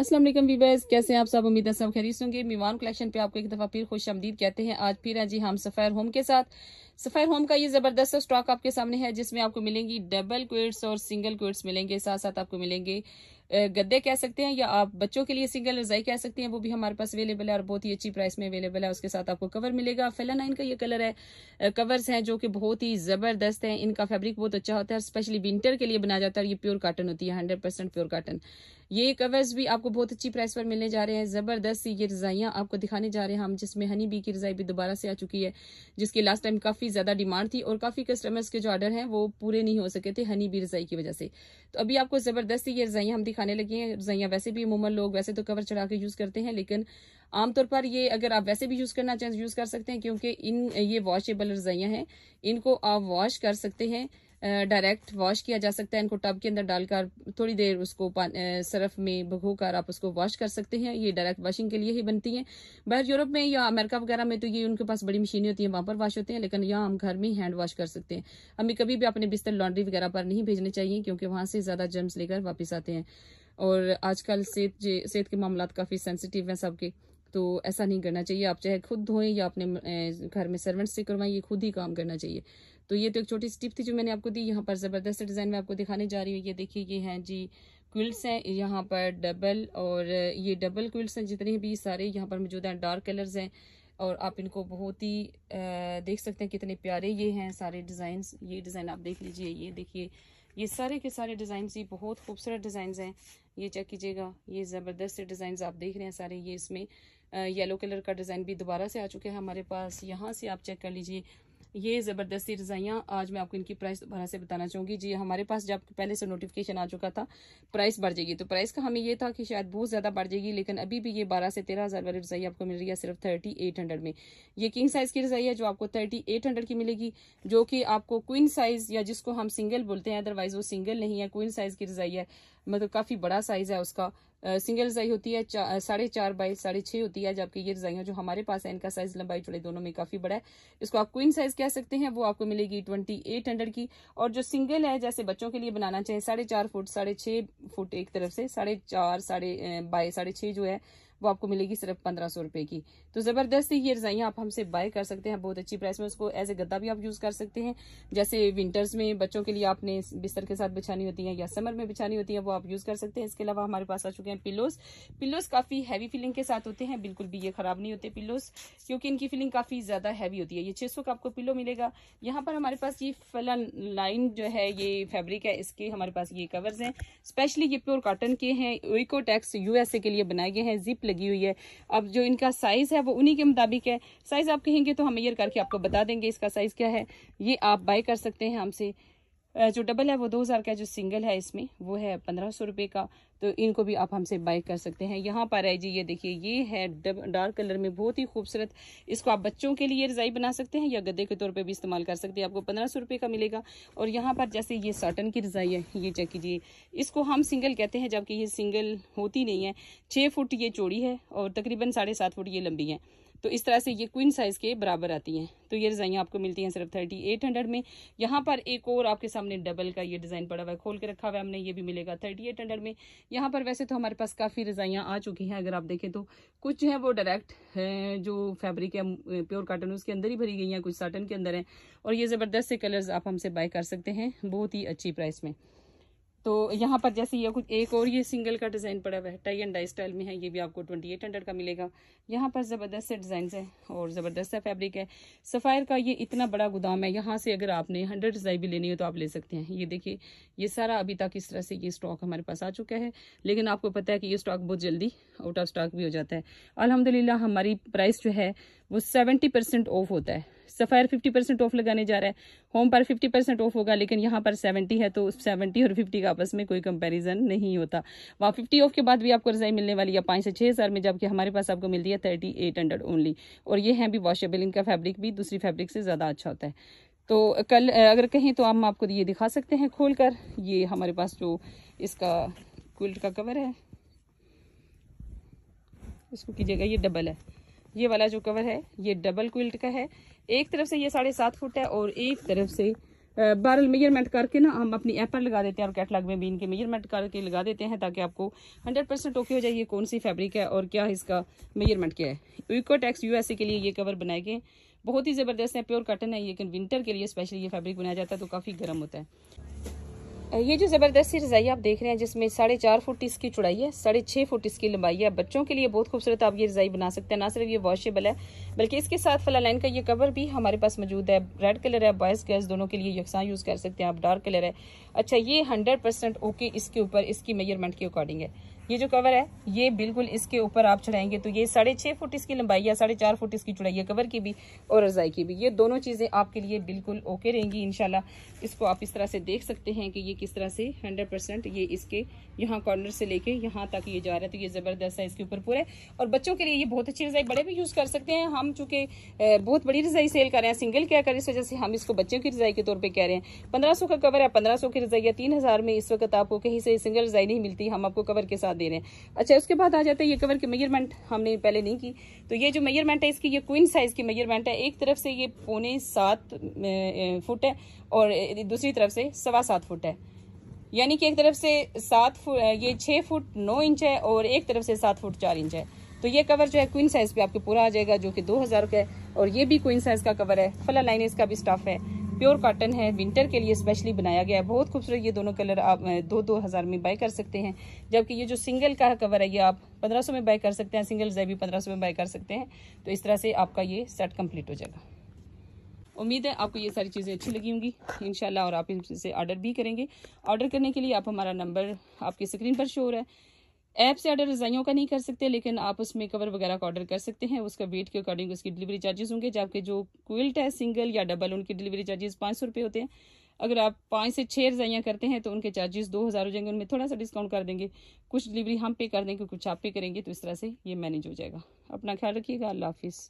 Aslam viewers कैसे हैं आप सब उम्मीद है सब खरीद होंगे मीवान कलेक्शन पे आपको एक दफ़ा फिर खुश आमदीद कहते हैं आज फिर है जी हम सफेर होम के साथ सफेर होम का ये ज़बरदस्त स्टॉक आपके सामने है जिसमें आपको मिलेंगी डबल क्वेट्स और सिंगल क्वेट्स मिलेंगे साथ साथ आपको मिलेंगे गद्दे कह सकते हैं या आप बच्चों के लिए सिंगल रजाई कह सकते हैं वो भी हमारे पास अवेलेबल है और बहुत ही अच्छी प्राइस में अवेलेबल है उसके साथ आपको कवर मिलेगा नाइन का ये कलर है कवर्स हैं जो कि बहुत ही ज़बरदस्त हैं इनका फैब्रिक बहुत अच्छा होता है स्पेशली विंटर के लिए बनाया जाता है और ये प्योर काटन होती है हंड्रेड परसेंट प्योर काटन ये कवर्स भी आपको बहुत अच्छी प्राइस पर मिलने जा रहे हैं ज़बरदस्त ये रजाइयाँ आपको दिखाने जा रहे हैं हम जिसमें हनी बी की रजाई भी दोबारा से आ चुकी है जिसकी लास्ट टाइम काफ़ी ज़्यादा डिमांड थी और काफ़ी कस्टमर्स के जो ऑर्डर हैं वो पूरे नहीं हो सके थे हनी बी रजाई की वजह से तो अभी आपको ज़बरदस्त ये रजाइयाँ हम दिखा खाने लगी हैं रजाइया वैसे भी अमूमन लोग वैसे तो कवर चढ़ा के यूज़ करते हैं लेकिन आमतौर पर ये अगर आप वैसे भी यूज़ करना चाहें यूज़ तो कर सकते हैं क्योंकि इन ये वॉशेबल रजाइयाँ हैं इनको आप वॉश कर सकते हैं डायरेक्ट वॉश किया जा सकता है इनको टब के अंदर डालकर थोड़ी देर उसको सरफ में भगो कर आप उसको वॉश कर सकते हैं ये डायरेक्ट वॉशिंग के लिए ही बनती है बाहर यूरोप में या अमेरिका वगैरह में तो ये उनके पास बड़ी मशीनें होती है वहां पर वॉश होते हैं लेकिन यहाँ हम घर में हैंड वॉश कर सकते हैं हमें कभी भी अपने बिस्तर लॉन्ड्री वगैरह पर नहीं भेजने चाहिए क्योंकि वहां से ज़्यादा जर्म्स लेकर वापस आते हैं और आजकल सेहत सेहत के मामला काफ़ी सेंसिटिव हैं सबके तो ऐसा नहीं करना चाहिए आप चाहे खुद धोएं या अपने घर में सर्वेंट से करवाएं ये खुद ही काम करना चाहिए तो ये तो एक छोटी स्टिप थी जो मैंने आपको दी यहाँ पर ज़बरदस्त डिज़ाइन में आपको दिखाने जा रही हूँ ये देखिए ये हैं जी क्विल्ट्स हैं यहाँ पर डबल और ये डबल क्विल्स हैं जितने भी सारे यहाँ पर मौजूद हैं डार्क कलर्स हैं और आप इनको बहुत ही देख सकते हैं कितने प्यारे ये हैं सारे डिज़ाइन ये डिज़ाइन आप देख लीजिए ये देखिए ये सारे के सारे डिज़ाइन ही बहुत खूबसूरत डिज़ाइन हैं ये चेक कीजिएगा ये ज़बरदस्त से डिज़ाइन आप देख रहे हैं सारे ये इसमें येलो कलर का डिज़ाइन भी दोबारा से आ चुके हैं हमारे पास यहाँ से आप चेक कर लीजिए ये ज़बरदस्ती रजाइयाँ आज मैं आपको इनकी प्राइस दोबारा से बताना चाहूंगी जी हमारे पास जब पहले से नोटिफिकेशन आ चुका था प्राइस बढ़ जाएगी तो प्राइस का हमें ये था कि शायद बहुत ज़्यादा बढ़ जाएगी लेकिन अभी भी ये बारह से तेरह हज़ार वाली रजाई आपको मिल रही है सिर्फ थर्टी एट हंड्रेड में ये किंग साइज़ की रजाई है जो आपको थर्टी एट हंड्रेड की मिलेगी जो कि आपको क्वीन साइज़ या जिसको हम सिंगल बोलते हैं अदरवाइज़ वो सिंगल नहीं है क्वीन साइज़ की रजाई है मतलब काफ़ी बड़ा साइज़ है उसका सिंगल रजाई होती है साढ़े चार बाई साढ़े छह होती है जबकि ये रजाइयाँ जो हमारे पास है इनका साइज लंबाई चौड़ाई दोनों में काफ़ी बड़ा है इसको आप क्वीन साइज कह सकते हैं वो आपको मिलेगी ट्वेंटी एट हंड्रेड की और जो सिंगल है जैसे बच्चों के लिए बनाना चाहिए साढ़े चार फुट साढ़े छह फुट एक तरफ से साढ़े चार साढ़े बाई साढ़े छह जो है वो आपको मिलेगी सिर्फ पंद्रह सौ रुपए की तो ज़बरदस्त ये रजाइयाँ आप हमसे बाय कर सकते हैं बहुत अच्छी प्राइस में उसको एज ए गद्दा भी आप यूज़ कर सकते हैं जैसे विंटर्स में बच्चों के लिए आपने बिस्तर के साथ बिछानी होती है या समर में बिछानी होती है वो आप यूज़ कर सकते हैं इसके अलावा हमारे पास आ चुके हैं पिलोज पिलोज काफ़ी हैवी फीलिंग के साथ होते हैं बिल्कुल भी ये ख़राब नहीं होते पिलोज क्योंकि इनकी फीलिंग काफ़ी ज़्यादा हैवी होती है ये छह सौ का आपको पिलो मिलेगा यहाँ पर हमारे पास ये फलन लाइन जो है ये फेब्रिक है इसके हमारे पास ये कवर्स हैं स्पेशली ये प्योर कॉटन के हैं इकोटेक्स यूएसए के लिए बनाए गए हैं जिप लगी हुई है अब जो इनका साइज़ है वो उन्हीं के मुताबिक है साइज़ आप कहेंगे तो हम ईयर करके आपको बता देंगे इसका साइज़ क्या है ये आप बाई कर सकते हैं हमसे जो डबल है वो दो हज़ार का जो सिंगल है इसमें वो है पंद्रह सौ रुपए का तो इनको भी आप हमसे बाय कर सकते हैं यहाँ पर है जी ये देखिए ये है डार्क कलर में बहुत ही खूबसूरत इसको आप बच्चों के लिए रजाई बना सकते हैं या गद्दे के तौर पर भी इस्तेमाल कर सकते हैं आपको पंद्रह सौ रुपये का मिलेगा और यहाँ पर जैसे ये साटन की रजाई है ये चेक कीजिए इसको हम सिंगल कहते हैं जबकि ये सिंगल होती नहीं है छः फुट ये चौड़ी है और तकरीबन साढ़े सात फुट ये लंबी है तो इस तरह से ये क्वीन साइज़ के बराबर आती हैं तो ये डिज़ाइन आपको मिलती हैं सिर्फ थर्टी एट हंड्रेड में यहाँ पर एक और आपके सामने डबल का ये डिज़ाइन पड़ा हुआ है खोल के रखा हुआ है हमने ये भी मिलेगा थर्टी एट हंड्रेड में यहाँ पर वैसे तो हमारे पास काफ़ी रज़ाइयाँ आ चुकी हैं अगर आप देखें तो कुछ जो है वो डायरेक्ट जो फैब्रिक है प्योर काटन उसके अंदर ही भरी गई हैं कुछ साटन के अंदर हैं और ये ज़बरदस्त से कलर्स आप हमसे बाय कर सकते हैं बहुत ही अच्छी प्राइस में तो यहाँ पर जैसे ये कुछ एक और ये सिंगल का डिज़ाइन पड़ा हुआ है टाई एंड डाई स्टाइल में है ये भी आपको ट्वेंटी एट हंड्रेड का मिलेगा यहाँ पर ज़बरदस्त से डिज़ाइन है और ज़बरदस्त सा फैब्रिक है सफ़ायर का ये इतना बड़ा गोदाम है यहाँ से अगर आपने हंड्रेड डिज़ाइन भी लेनी हो तो आप ले सकते हैं ये देखिए ये सारा अभी तक इस तरह से ये स्टॉक हमारे पास आ चुका है लेकिन आपको पता है कि ये स्टॉक बहुत जल्दी आउट ऑफ स्टॉक भी हो जाता है अलहमदिल्ला हमारी प्राइस जो है वो सेवेंटी परसेंट ऑफ होता है सफ़ायर फिफ्टी परसेंट ऑफ लगाने जा रहा है होम पर फिफ्टी परसेंट ऑफ होगा लेकिन यहाँ पर सेवेंटी है तो सेवेंटी और फिफ्टी का आपस में कोई कंपैरिजन नहीं होता वहाँ फिफ्टी ऑफ के बाद भी आपको रजाई मिलने वाली है पाँच से छः हज़ार में जबकि हमारे पास आपको मिलती है थर्टी एट हंड्रेड ओनली और ये है भी वॉशेबल इनका फैब्रिक भी दूसरी फैब्रिक से ज़्यादा अच्छा होता है तो कल अगर कहें तो हम आपको ये दिखा सकते हैं खोल कर ये हमारे पास जो इसका कुल्ट का कवर है इसको कीजिएगा ये डबल है ये वाला जो कवर है ये डबल क्विल्ट का है एक तरफ से ये साढ़े सात फुट है और एक तरफ से बारल मेजरमेंट करके ना हम अपनी ऐप पर लगा देते हैं और कैटलॉग में भी इनके मेजरमेंट करके लगा देते हैं ताकि आपको 100 परसेंट ओके हो जाए ये कौन सी फैब्रिक है और क्या इसका मेजरमेंट क्या है इको टैक्स यूएसए के लिए ये कवर बनाए गए बहुत ही ज़बरदस्त है प्योर कॉटन है लेकिन विंटर के लिए स्पेशली ये फैब्रिक बनाया जाता है तो काफ़ी गर्म होता है ये जो ज़बरदस्ती रज़ाई आप देख रहे हैं जिसमें साढ़े चार फुट इसकी चुड़ाई है साढ़े छः फुट इसकी लंबाई है बच्चों के लिए बहुत खूबसूरत आप ये रज़ाई बना सकते हैं ना सिर्फ ये वॉशेबल है बल्कि इसके साथ लाइन का ये कवर भी हमारे पास मौजूद है रेड कलर है बॉयज़ गर्ल्स दोनों के लिए यकसा यूज़ कर सकते हैं आप डार्क कलर है अच्छा ये हंड्रेड ओके इसके ऊपर इसकी मेजरमेंट के अकॉर्डिंग है ये जो कवर है ये बिल्कुल इसके ऊपर आप चढ़ाएंगे तो ये साढ़े छह फुट इसकी लंबाई या साढ़े चार फुट इसकी चढ़ाई है कवर की भी और रजाई की भी ये दोनों चीज़ें आपके लिए बिल्कुल ओके रहेंगी इनशाला इसको आप इस तरह से देख सकते हैं कि ये किस तरह से हंड्रेड परसेंट ये इसके यहाँ कॉर्नर से लेके यहाँ तक ये जा रहा है तो ये ज़बरदस्त है इसके ऊपर पूरे और बच्चों के लिए ये बहुत अच्छी रजाई बड़े भी यूज़ कर सकते हैं हम चूंकि बहुत बड़ी रजाई सेल कर रहे हैं सिंगल क्या कर इस वजह से हम इसको बच्चों की रजाई के तौर पर कह रहे हैं पंद्रह का कवर है पंद्रह की रजाई या तीन में इस वक्त आपको कहीं से सिंगल रजाई नहीं मिलती हम आपको कवर के साथ साथ दे रहे हैं अच्छा उसके बाद आ जाता है ये कवर की मेजरमेंट हमने पहले नहीं की तो ये जो मेजरमेंट है इसकी ये क्वीन साइज़ की मेजरमेंट है एक तरफ से ये पौने सात फुट है और दूसरी तरफ से सवा सात फुट है यानी कि एक तरफ से सात फुट ये छः फुट नौ इंच है और एक तरफ से सात फुट चार इंच है तो ये कवर जो है क्वीन साइज़ पे आपके पूरा आ जाएगा जो कि दो हज़ार का है और ये भी क्वीन साइज़ का कवर है फला लाइन इसका भी स्टफ है प्योर कॉटन है विंटर के लिए स्पेशली बनाया गया है बहुत खूबसूरत ये दोनों कलर आप दो दो हज़ार में बाय कर सकते हैं जबकि ये जो सिंगल का कवर है ये आप पंद्रह सौ में बाय कर सकते हैं सिंगल जैबी पंद्रह सौ में बाय कर सकते हैं तो इस तरह से आपका ये सेट कंप्लीट हो जाएगा उम्मीद है आपको ये सारी चीज़ें अच्छी लगी होंगी इन और आप इनसे ऑर्डर भी करेंगे ऑर्डर करने के लिए आप हमारा नंबर आपकी स्क्रीन पर शो हो रहा है ऐप से ऑर्डर रजाइयों का नहीं कर सकते लेकिन आप उसमें कवर वगैरह का ऑर्डर कर सकते हैं उसका वेट के अकॉर्डिंग उसकी डिलीवरी चार्जेस होंगे जबकि जो क्विल्ट है सिंगल या डबल उनकी डिलीवरी चार्जेस पाँच सौ रुपये होते हैं अगर आप पाँच से छः रजाइयाँ करते हैं तो उनके चार्जेस दो हज़ार हो जाएंगे उनमें थोड़ा सा डिस्काउंट कर देंगे कुछ डिलीवरी हम पे कर देंगे कुछ आप पे करेंगे तो इस तरह से ये मैनेज हो जाएगा अपना ख्याल रखिएगा अल्लाह हाफिज़